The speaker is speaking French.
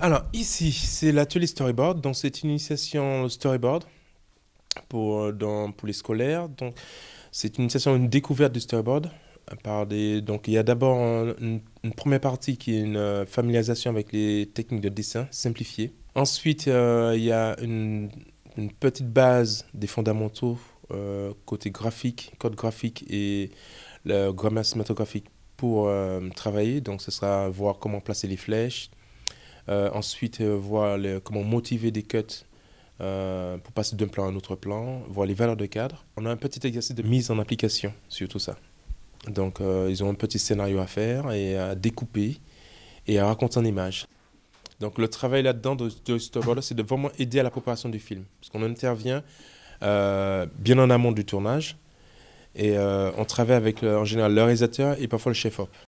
Alors ici, c'est l'atelier storyboard. Donc c'est une initiation storyboard euh, pour, les scolaires. Donc c'est une initiation, une découverte du storyboard. Par des, donc il y a d'abord une, première partie qui est une euh, familiarisation avec les techniques de dessin simplifiées. Ensuite, euh, il y a une, petite base des fondamentaux côté graphique, code graphique et le grammaire cinématographique pour travailler. Donc ce sera voir comment placer les flèches, euh, ensuite, euh, voir comment motiver des cuts euh, pour passer d'un plan à un autre plan, voir les valeurs de cadre. On a un petit exercice de mise en application sur tout ça. Donc ils ont un petit scénario à faire et à découper et à raconter en image Donc le travail là-dedans de, de c'est de vraiment aider à la préparation du film. Parce qu'on intervient bien en amont du tournage et on travaille avec en général le réalisateur et parfois le chef-op.